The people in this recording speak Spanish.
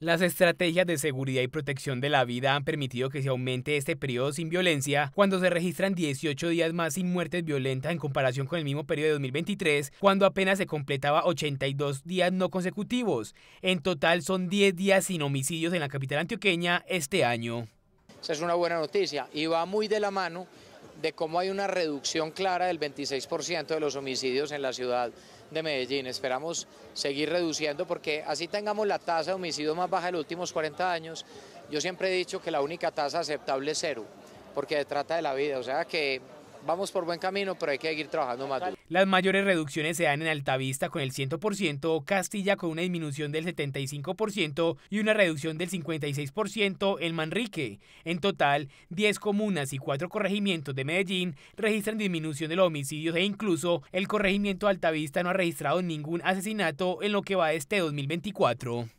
Las estrategias de seguridad y protección de la vida han permitido que se aumente este periodo sin violencia, cuando se registran 18 días más sin muertes violentas en comparación con el mismo periodo de 2023, cuando apenas se completaba 82 días no consecutivos. En total son 10 días sin homicidios en la capital antioqueña este año. Esa es una buena noticia y va muy de la mano de cómo hay una reducción clara del 26% de los homicidios en la ciudad de Medellín. Esperamos seguir reduciendo porque así tengamos la tasa de homicidios más baja de los últimos 40 años. Yo siempre he dicho que la única tasa aceptable es cero, porque se trata de la vida, o sea que vamos por buen camino, pero hay que seguir trabajando más duro. Las mayores reducciones se dan en Altavista con el 100%, Castilla con una disminución del 75% y una reducción del 56% en Manrique. En total, 10 comunas y 4 corregimientos de Medellín registran disminución de los homicidios e incluso el corregimiento Altavista no ha registrado ningún asesinato en lo que va este 2024.